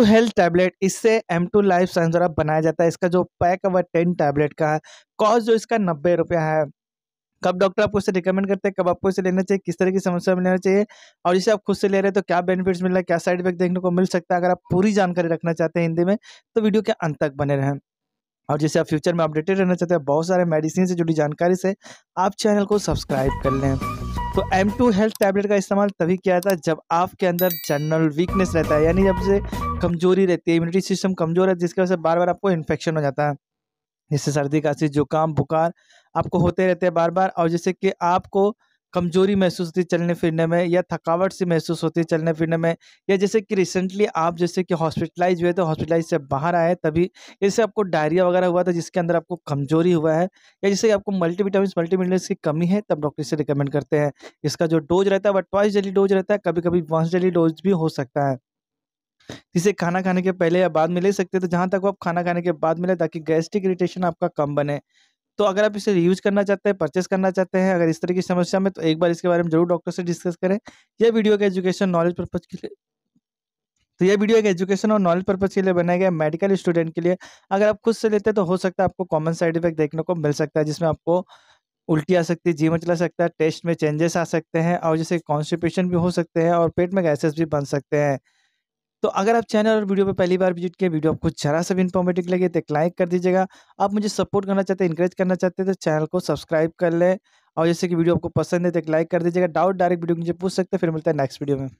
to health tablet इससे M two life science द्वारा बनाया जाता है इसका जो पैक है वह टेन टैबलेट का है कॉस्ट जो इसका नब्बे रुपया है कब डॉक्टर आपको इसे रिकमेंड करते हैं कब आपको इसे लेना चाहिए किस तरह की समस्या में लेना चाहिए और इसे आप खुद से ले रहे हैं तो क्या बेनिफिट्स मिल रहा है क्या साइड इफेक्ट देखने को मिल सकता है अगर आप पूरी जानकारी रखना चाहते हैं हिंदी में तो वीडियो के अंत तक बने रहें और जैसे आप फ्यूचर में अपडेटेड रहना चाहते हैं बहुत सारे मेडिसिन से जुड़ी जानकारी से आप चैनल को सब्सक्राइब कर लें तो एम टू हेल्थ टैबलेट का इस्तेमाल तभी किया जाता है जब आपके अंदर जनरल वीकनेस रहता है यानी जब से कमजोरी रहती है इम्यूनिटी सिस्टम कमजोर है जिसकी वजह से बार बार आपको इन्फेक्शन हो जाता है जिससे सर्दी खांसी जुकाम बुखार आपको होते रहते हैं बार बार और जैसे कि आपको कमजोरी महसूस होती है चलने फिरने में या थकावट सी महसूस होती है चलने फिरने में या जैसे कि रिसेंटली आप जैसे कि हॉस्पिटलाइज हुए तो हॉस्पिटलाइज से बाहर आए तभी जैसे आपको डायरिया वगैरह हुआ था जिसके अंदर आपको कमजोरी हुआ है या जैसे आपको मल्टीविटामिन मल्टीमिनरल्स की कमी है तब डॉक्टर से रिकमेंड करते हैं इसका जो डोज रहता है वह ट्वाइस डेली डोज रहता है कभी कभी वंस डेली डोज भी हो सकता है जिसे खाना खाने के पहले या बाद में ले सकते हैं तो जहाँ तक आप खाना खाने के बाद में ताकि गैस्ट्रिक इरिटेशन आपका कम बने तो अगर आप इसे यूज करना चाहते हैं परचेस करना चाहते हैं अगर इस तरह की समस्या में तो एक बार इसके बारे में जरूर डॉक्टर से डिस्कस करें यह वीडियो के एजुकेशन नॉलेज पर्पज के लिए तो यह वीडियो एक एजुकेशन और नॉलेज पर्पज के लिए बनाया गया मेडिकल स्टूडेंट के लिए अगर आप खुद से लेते हैं तो हो सकता है आपको कॉमन साइड इफेक्ट देखने को मिल सकता है जिसमें आपको उल्टी आ सकती है जीवन चला सकता है टेस्ट में चेंजेस आ सकते हैं और जैसे कॉन्स्टिपेशन भी हो सकते हैं और पेट में गैसेस भी बन सकते हैं तो अगर आप चैनल और वीडियो पर पहली बार विजिट किए वीडियो आपको जरा सा भी इन्फॉर्मेटिव लगे तो एक लाइक कर दीजिएगा आप मुझे सपोर्ट करना चाहते हैं इंकरेज करना चाहते हैं तो चैनल को सब्सक्राइब कर लें और जैसे कि वीडियो आपको पसंद है तो एक लाइक कर दीजिएगा डाउट डायरेक्ट वीडियो मुझे पूछ सकते हैं फिर मिलता है नेक्स्ट वीडियो में